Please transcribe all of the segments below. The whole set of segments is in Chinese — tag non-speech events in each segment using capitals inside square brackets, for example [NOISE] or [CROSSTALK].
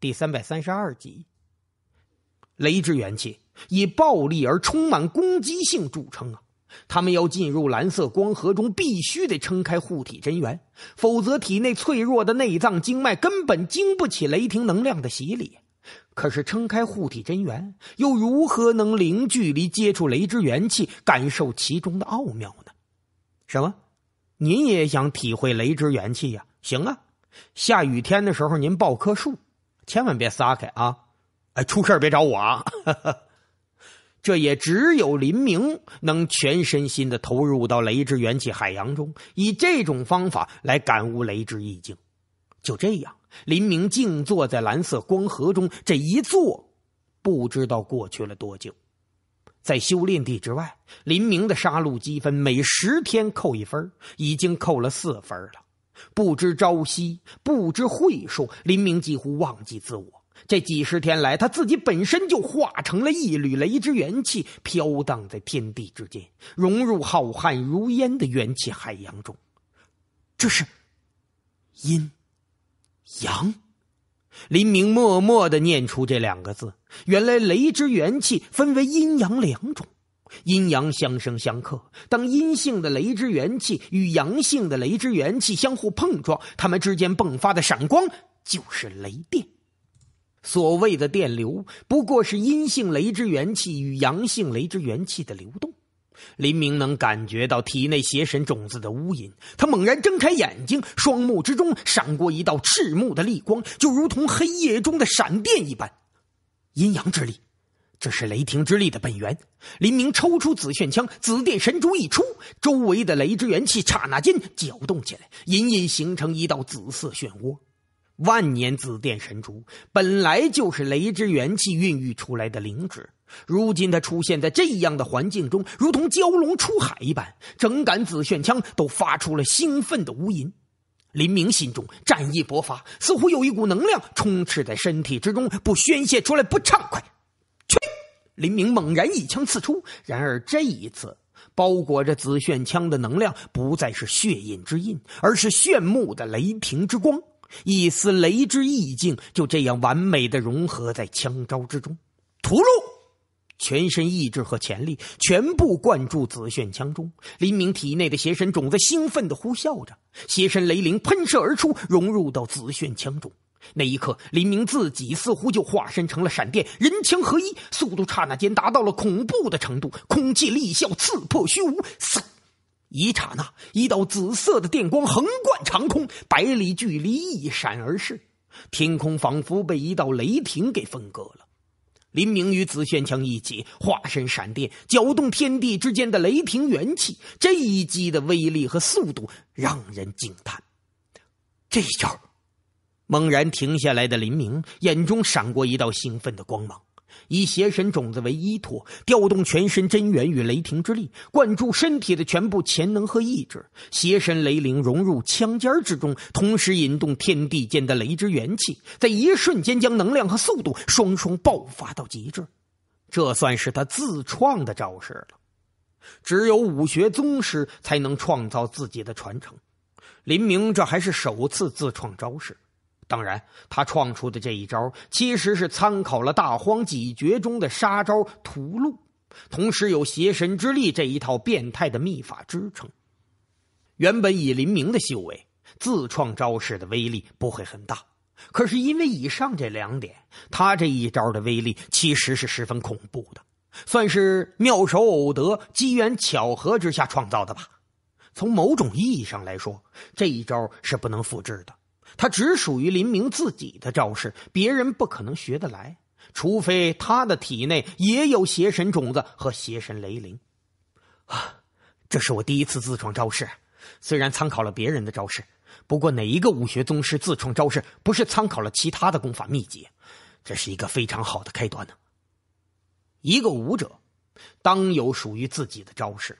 第三百三十二集，雷之元气以暴力而充满攻击性著称啊！他们要进入蓝色光核中，必须得撑开护体真元，否则体内脆弱的内脏经脉根本经不起雷霆能量的洗礼。可是撑开护体真元，又如何能零距离接触雷之元气，感受其中的奥妙呢？什么？您也想体会雷之元气呀？行啊，下雨天的时候，您抱棵树。千万别撒开啊！哎，出事别找我。啊！[LAUGHS] 这也只有林明能全身心的投入到雷之元气海洋中，以这种方法来感悟雷之意境。就这样，林明静坐在蓝色光河中，这一坐不知道过去了多久。在修炼地之外，林明的杀戮积分每十天扣一分，已经扣了四分了。不知朝夕，不知晦朔，林明几乎忘记自我。这几十天来，他自己本身就化成了一缕雷之元气，飘荡在天地之间，融入浩瀚如烟的元气海洋中。这是阴阳。林明默默的念出这两个字。原来雷之元气分为阴阳两种。阴阳相生相克，当阴性的雷之元气与阳性的雷之元气相互碰撞，它们之间迸发的闪光就是雷电。所谓的电流，不过是阴性雷之元气与阳性雷之元气的流动。林明能感觉到体内邪神种子的乌云，他猛然睁开眼睛，双目之中闪过一道赤目的利光，就如同黑夜中的闪电一般。阴阳之力。这是雷霆之力的本源。林明抽出紫炫枪，紫电神珠一出，周围的雷之元气刹那间搅动起来，隐隐形成一道紫色漩涡。万年紫电神珠本来就是雷之元气孕育出来的灵芝，如今它出现在这样的环境中，如同蛟龙出海一般，整杆紫炫枪都发出了兴奋的呜吟。林明心中战意勃发，似乎有一股能量充斥在身体之中，不宣泄出来不畅快。去！林明猛然一枪刺出，然而这一次，包裹着紫炫枪的能量不再是血印之印，而是炫目的雷霆之光。一丝雷之意境就这样完美的融合在枪招之中。屠戮！全身意志和潜力全部灌注紫炫枪中，林明体内的邪神种子兴奋地呼啸着，邪神雷灵喷射而出，融入到紫炫枪中。那一刻，林明自己似乎就化身成了闪电，人枪合一，速度刹那间达到了恐怖的程度。空气力效刺破虚无，嗖！一刹那，一道紫色的电光横贯长空，百里距离一闪而逝，天空仿佛被一道雷霆给分割了。林明与紫炫枪一起化身闪电，搅动天地之间的雷霆元气。这一击的威力和速度让人惊叹。这一招。猛然停下来的林明眼中闪过一道兴奋的光芒，以邪神种子为依托，调动全身真元与雷霆之力，灌注身体的全部潜能和意志。邪神雷灵融入枪尖之中，同时引动天地间的雷之元气，在一瞬间将能量和速度双双爆发到极致。这算是他自创的招式了，只有武学宗师才能创造自己的传承。林明这还是首次自创招式。当然，他创出的这一招其实是参考了《大荒几绝》中的杀招“屠戮”，同时有邪神之力这一套变态的秘法支撑。原本以林明的修为，自创招式的威力不会很大，可是因为以上这两点，他这一招的威力其实是十分恐怖的，算是妙手偶得、机缘巧合之下创造的吧。从某种意义上来说，这一招是不能复制的。他只属于林明自己的招式，别人不可能学得来，除非他的体内也有邪神种子和邪神雷灵。啊，这是我第一次自创招式，虽然参考了别人的招式，不过哪一个武学宗师自创招式不是参考了其他的功法秘籍？这是一个非常好的开端呢。一个武者，当有属于自己的招式，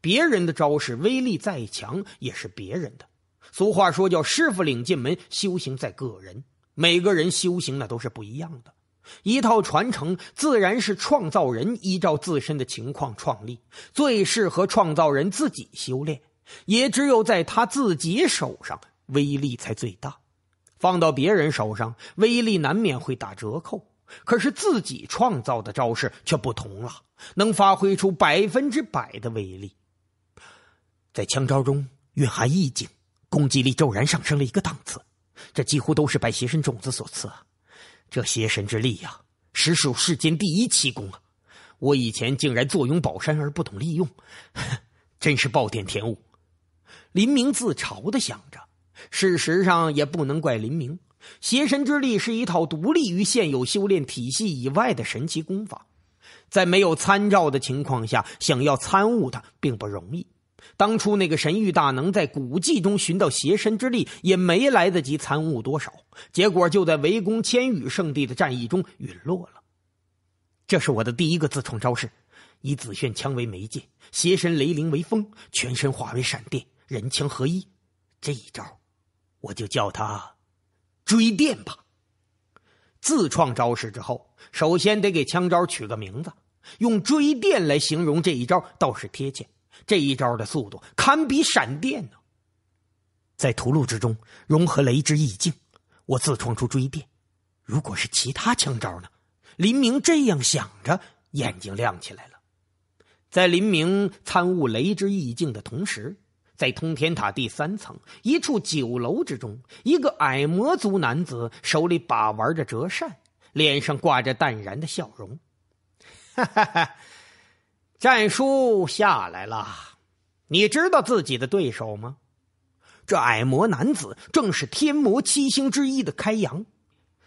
别人的招式威力再强也是别人的。俗话说：“叫师傅领进门，修行在个人。”每个人修行那都是不一样的。一套传承自然是创造人依照自身的情况创立，最适合创造人自己修炼。也只有在他自己手上，威力才最大。放到别人手上，威力难免会打折扣。可是自己创造的招式却不同了，能发挥出百分之百的威力。在枪招中蕴含意境。攻击力骤然上升了一个档次，这几乎都是拜邪神种子所赐。啊！这邪神之力呀，实属世间第一奇功啊！我以前竟然坐拥宝山而不懂利用，[LAUGHS] 真是暴殄天物。林明自嘲的想着。事实上，也不能怪林明。邪神之力是一套独立于现有修炼体系以外的神奇功法，在没有参照的情况下，想要参悟它并不容易。当初那个神域大能在古迹中寻到邪神之力，也没来得及参悟多少，结果就在围攻千羽圣地的战役中陨落了。这是我的第一个自创招式，以紫炫枪为媒介，邪神雷灵为锋，全身化为闪电，人枪合一。这一招，我就叫它“追电”吧。自创招式之后，首先得给枪招取个名字，用“追电”来形容这一招倒是贴切。这一招的速度堪比闪电呢。在屠戮之中融合雷之意境，我自创出追电。如果是其他枪招呢？林明这样想着，眼睛亮起来了。在林明参悟雷之意境的同时，在通天塔第三层一处酒楼之中，一个矮魔族男子手里把玩着折扇，脸上挂着淡然的笑容，哈哈哈。战书下来了，你知道自己的对手吗？这矮魔男子正是天魔七星之一的开阳，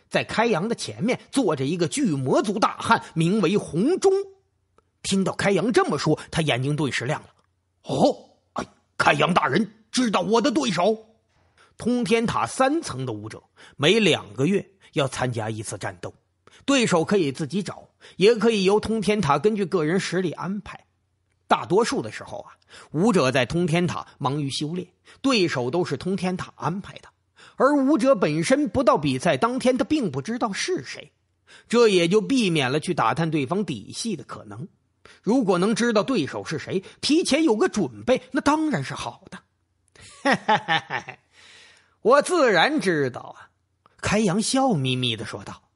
在开阳的前面坐着一个巨魔族大汉，名为红中。听到开阳这么说，他眼睛顿时亮了。哦，哎，开阳大人知道我的对手？通天塔三层的武者，每两个月要参加一次战斗。对手可以自己找，也可以由通天塔根据个人实力安排。大多数的时候啊，武者在通天塔忙于修炼，对手都是通天塔安排的。而武者本身不到比赛当天，他并不知道是谁，这也就避免了去打探对方底细的可能。如果能知道对手是谁，提前有个准备，那当然是好的。[LAUGHS] 我自然知道啊，开阳笑眯眯的说道。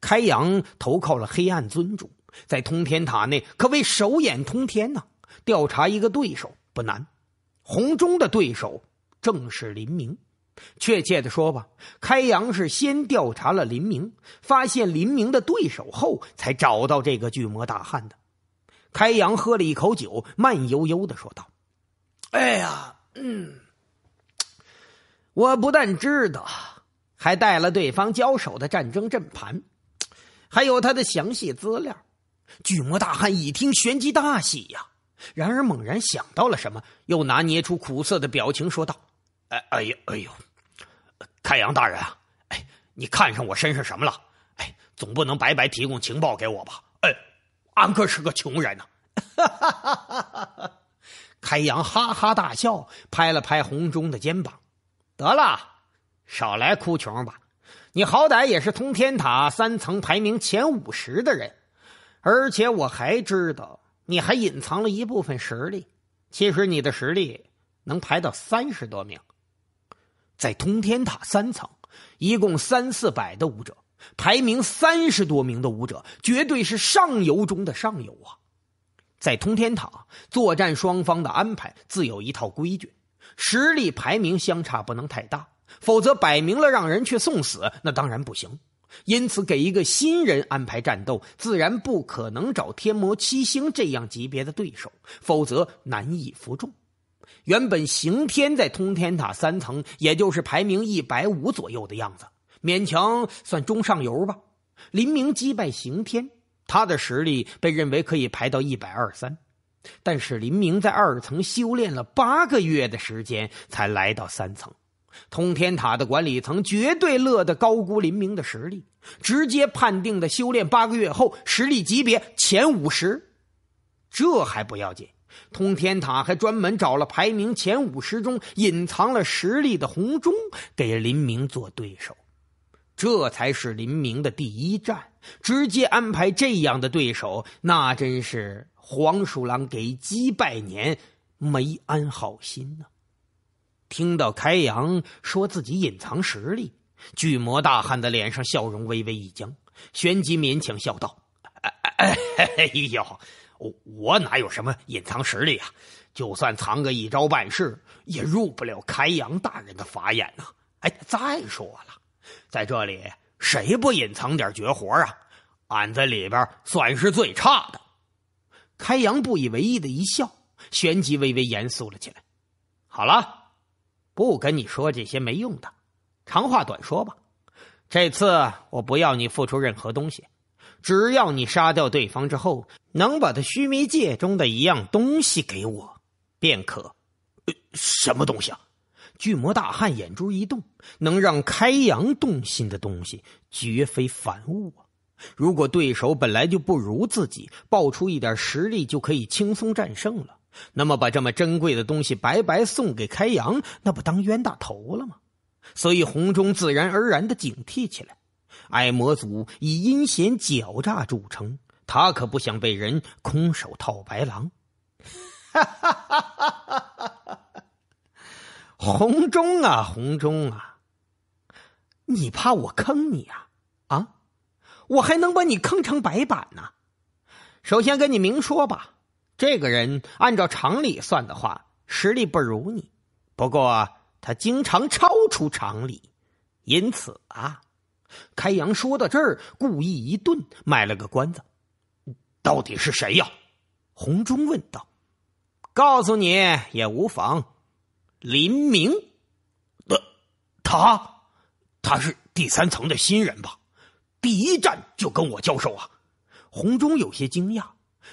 开阳投靠了黑暗尊主，在通天塔内可谓手眼通天呐。调查一个对手不难，红中的对手正是林明。确切的说吧，开阳是先调查了林明，发现林明的对手后，才找到这个巨魔大汉的。开阳喝了一口酒，慢悠悠的说道：“哎呀，嗯，我不但知道，还带了对方交手的战争阵盘。”还有他的详细资料，巨魔大汉一听，旋即大喜呀！然而猛然想到了什么，又拿捏出苦涩的表情说道：“哎哎呦哎呦，开阳大人啊，哎，你看上我身上什么了？哎，总不能白白提供情报给我吧？哎，俺哥是个穷人呐！” [LAUGHS] 开阳哈哈大笑，拍了拍红中的肩膀：“得了，少来哭穷吧。”你好歹也是通天塔三层排名前五十的人，而且我还知道你还隐藏了一部分实力。其实你的实力能排到三十多名，在通天塔三层，一共三四百的武者，排名三十多名的武者绝对是上游中的上游啊！在通天塔作战双方的安排自有一套规矩，实力排名相差不能太大。否则，摆明了让人去送死，那当然不行。因此，给一个新人安排战斗，自然不可能找天魔七星这样级别的对手，否则难以服众。原本刑天在通天塔三层，也就是排名一百五左右的样子，勉强算中上游吧。林明击败刑天，他的实力被认为可以排到一百二三，但是林明在二层修炼了八个月的时间，才来到三层。通天塔的管理层绝对乐得高估林明的实力，直接判定的修炼八个月后实力级别前五十。这还不要紧，通天塔还专门找了排名前五十中隐藏了实力的红中给林明做对手。这才是林明的第一战，直接安排这样的对手，那真是黄鼠狼给鸡拜年，没安好心呐。听到开阳说自己隐藏实力，巨魔大汉的脸上笑容微微一僵，旋即勉强笑道：“哎哎哎呦，我我哪有什么隐藏实力啊？就算藏个一招半式，也入不了开阳大人的法眼呐！哎，再说了，在这里谁不隐藏点绝活啊？俺在里边算是最差的。”开阳不以为意的一笑，旋即微微严肃了起来：“好了。”不跟你说这些没用的，长话短说吧。这次我不要你付出任何东西，只要你杀掉对方之后，能把他须弥界中的一样东西给我，便可。什么东西啊？巨魔大汉眼珠一动，能让开阳动心的东西绝非凡物啊！如果对手本来就不如自己，爆出一点实力就可以轻松战胜了。那么把这么珍贵的东西白白送给开阳，那不当冤大头了吗？所以洪忠自然而然的警惕起来。爱魔族以阴险狡诈著称，他可不想被人空手套白狼。[LAUGHS] 洪忠啊，洪忠啊，你怕我坑你啊？啊，我还能把你坑成白板呢？首先跟你明说吧。这个人按照常理算的话，实力不如你。不过他经常超出常理，因此啊，开阳说到这儿故意一顿，卖了个关子：“到底是谁呀？”洪忠问道。“告诉你也无妨。”林明，“不，他，他是第三层的新人吧？第一站就跟我交手啊？”洪忠有些惊讶。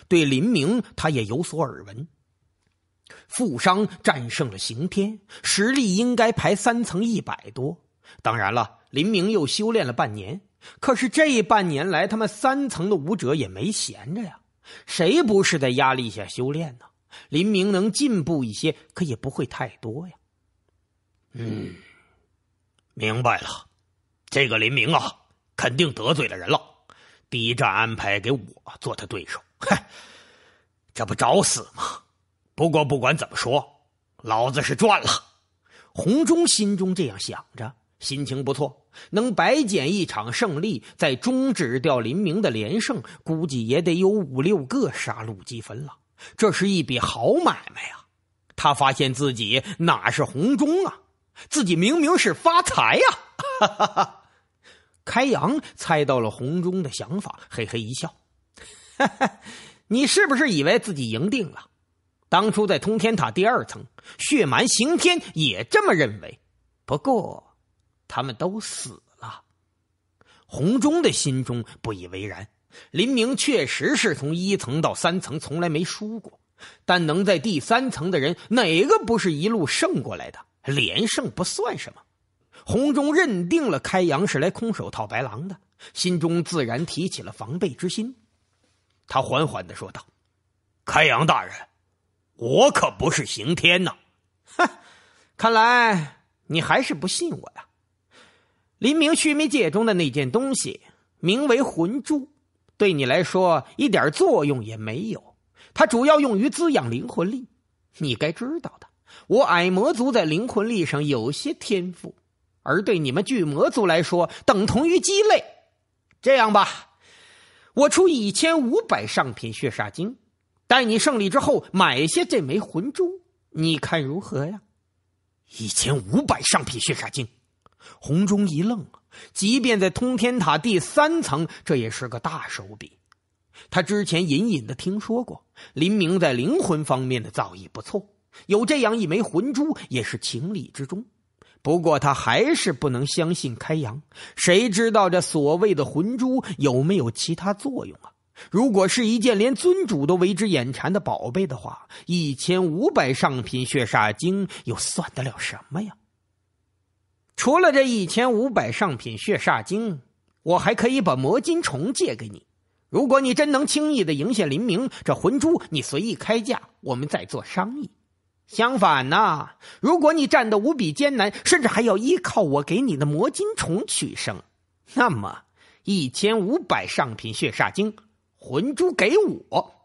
对林明，他也有所耳闻。富商战胜了刑天，实力应该排三层一百多。当然了，林明又修炼了半年。可是这半年来，他们三层的武者也没闲着呀，谁不是在压力下修炼呢？林明能进步一些，可也不会太多呀。嗯，明白了，这个林明啊，肯定得罪了人了。第一站安排给我做他对手。嗨，这不找死吗？不过不管怎么说，老子是赚了。洪忠心中这样想着，心情不错，能白捡一场胜利，再终止掉林明的连胜，估计也得有五六个杀戮积分了。这是一笔好买卖呀！他发现自己哪是洪忠啊，自己明明是发财呀！[LAUGHS] 哈哈哈！开阳猜到了洪忠的想法，嘿嘿一笑。哈哈，你是不是以为自己赢定了？当初在通天塔第二层，血蛮刑天也这么认为，不过他们都死了。洪忠的心中不以为然，林明确实是从一层到三层从来没输过，但能在第三层的人，哪个不是一路胜过来的？连胜不算什么。洪忠认定了开阳是来空手套白狼的，心中自然提起了防备之心。他缓缓的说道：“开阳大人，我可不是刑天呐！哼，看来你还是不信我呀。黎明须弥界中的那件东西名为魂珠，对你来说一点作用也没有。它主要用于滋养灵魂力，你该知道的。我矮魔族在灵魂力上有些天赋，而对你们巨魔族来说，等同于鸡肋。这样吧。”我出一千五百上品血煞晶，待你胜利之后买下这枚魂珠，你看如何呀？一千五百上品血煞晶，红中一愣，即便在通天塔第三层，这也是个大手笔。他之前隐隐的听说过林明在灵魂方面的造诣不错，有这样一枚魂珠也是情理之中。不过他还是不能相信开阳，谁知道这所谓的魂珠有没有其他作用啊？如果是一件连尊主都为之眼馋的宝贝的话，一千五百上品血煞精又算得了什么呀？除了这一千五百上品血煞精，我还可以把魔金虫借给你。如果你真能轻易的赢下林明，这魂珠你随意开价，我们再做商议。相反呢，如果你战斗无比艰难，甚至还要依靠我给你的魔金虫取胜，那么一千五百上品血煞精魂珠给我。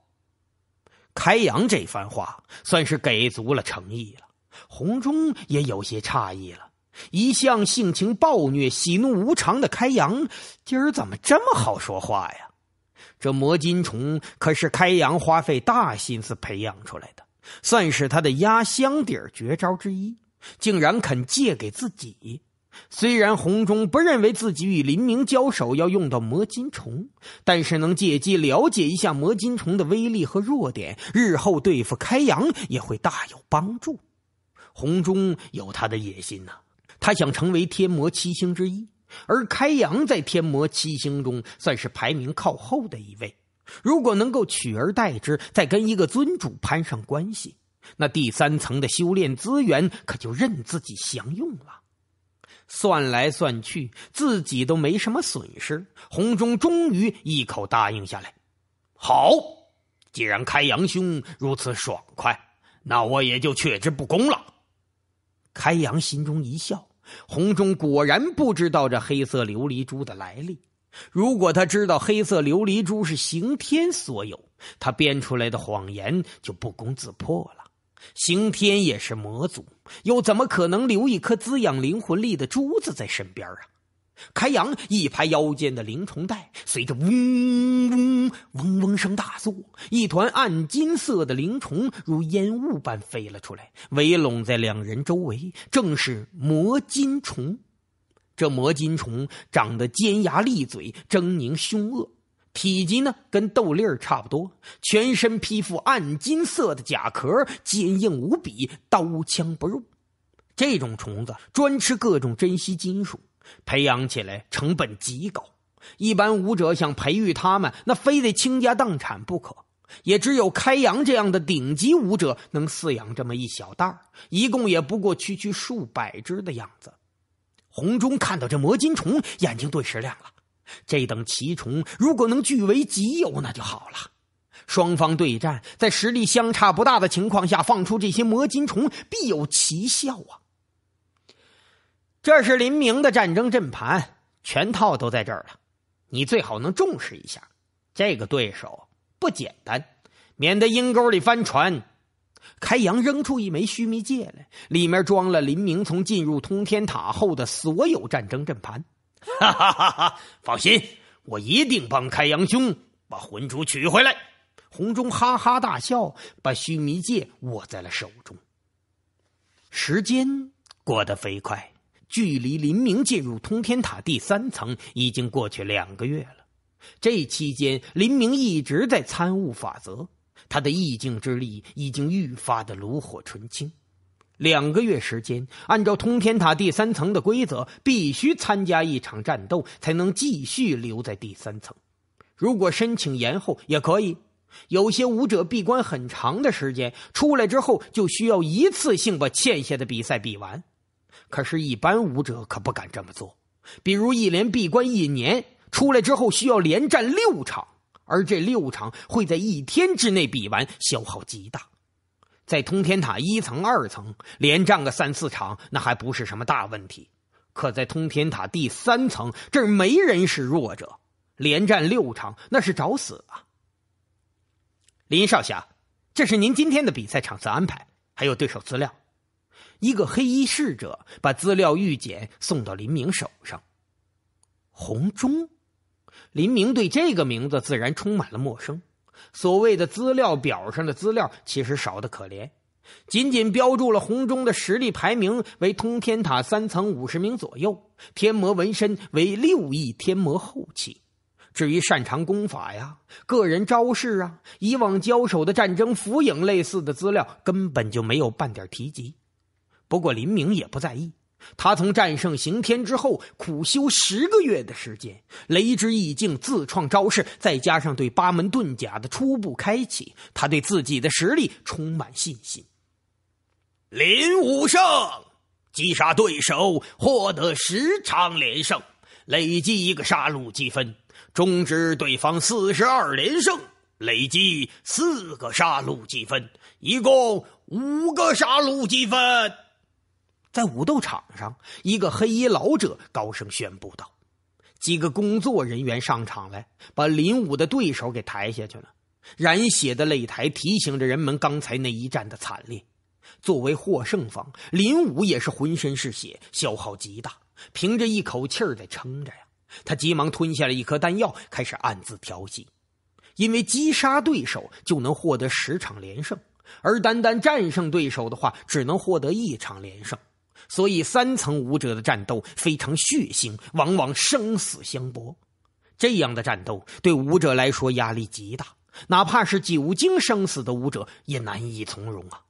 开阳这番话算是给足了诚意了。红中也有些诧异了，一向性情暴虐、喜怒无常的开阳，今儿怎么这么好说话呀？这魔金虫可是开阳花费大心思培养出来的。算是他的压箱底儿绝招之一，竟然肯借给自己。虽然洪忠不认为自己与林明交手要用到魔金虫，但是能借机了解一下魔金虫的威力和弱点，日后对付开阳也会大有帮助。洪忠有他的野心呐，他想成为天魔七星之一，而开阳在天魔七星中算是排名靠后的一位。如果能够取而代之，再跟一个尊主攀上关系，那第三层的修炼资源可就任自己享用了。算来算去，自己都没什么损失。洪忠终于一口答应下来。好，既然开阳兄如此爽快，那我也就却之不恭了。开阳心中一笑，洪忠果然不知道这黑色琉璃珠的来历。如果他知道黑色琉璃珠是刑天所有，他编出来的谎言就不攻自破了。刑天也是魔族，又怎么可能留一颗滋养灵魂力的珠子在身边啊？开阳一拍腰间的灵虫袋，随着嗡嗡嗡嗡声大作，一团暗金色的灵虫如烟雾般飞了出来，围拢在两人周围，正是魔金虫。这魔金虫长得尖牙利嘴，狰狞凶恶，体积呢跟豆粒儿差不多，全身披覆暗金色的甲壳，坚硬无比，刀枪不入。这种虫子专吃各种珍稀金属，培养起来成本极高。一般武者想培育它们，那非得倾家荡产不可。也只有开阳这样的顶级武者能饲养这么一小袋儿，一共也不过区区数百只的样子。红中看到这魔金虫，眼睛顿时亮了。这等奇虫，如果能据为己有，那就好了。双方对战，在实力相差不大的情况下，放出这些魔金虫，必有奇效啊！这是林明的战争阵盘，全套都在这儿了。你最好能重视一下，这个对手不简单，免得阴沟里翻船。开阳扔出一枚须弥戒来，里面装了林明从进入通天塔后的所有战争阵盘。哈哈哈哈！[LAUGHS] 放心，我一定帮开阳兄把魂珠取回来。洪忠哈哈大笑，把须弥戒握在了手中。时间过得飞快，距离林明进入通天塔第三层已经过去两个月了。这期间，林明一直在参悟法则。他的意境之力已经愈发的炉火纯青。两个月时间，按照通天塔第三层的规则，必须参加一场战斗才能继续留在第三层。如果申请延后也可以。有些武者闭关很长的时间，出来之后就需要一次性把欠下的比赛比完。可是，一般武者可不敢这么做。比如，一连闭关一年，出来之后需要连战六场。而这六场会在一天之内比完，消耗极大。在通天塔一层、二层连战个三四场，那还不是什么大问题。可在通天塔第三层，这儿没人是弱者，连战六场那是找死啊！林少侠，这是您今天的比赛场次安排，还有对手资料。一个黑衣侍者把资料预检送到林明手上。红钟。林明对这个名字自然充满了陌生。所谓的资料表上的资料其实少得可怜，仅仅标注了红中的实力排名为通天塔三层五十名左右，天魔纹身为六翼天魔后期。至于擅长功法呀、个人招式啊、以往交手的战争、浮影类似的资料，根本就没有半点提及。不过林明也不在意。他从战胜刑天之后，苦修十个月的时间，雷之意境自创招式，再加上对八门遁甲的初步开启，他对自己的实力充满信心。林武胜击杀对手，获得十场连胜，累计一个杀戮积分；终止对方四十二连胜，累计四个杀戮积分，一共五个杀戮积分。在武斗场上，一个黑衣老者高声宣布道：“几个工作人员上场来，把林武的对手给抬下去了。染血的擂台提醒着人们刚才那一战的惨烈。作为获胜方，林武也是浑身是血，消耗极大，凭着一口气儿在撑着呀。他急忙吞下了一颗丹药，开始暗自调息。因为击杀对手就能获得十场连胜，而单单战胜对手的话，只能获得一场连胜。”所以，三层武者的战斗非常血腥，往往生死相搏。这样的战斗对武者来说压力极大，哪怕是久经生死的武者也难以从容啊。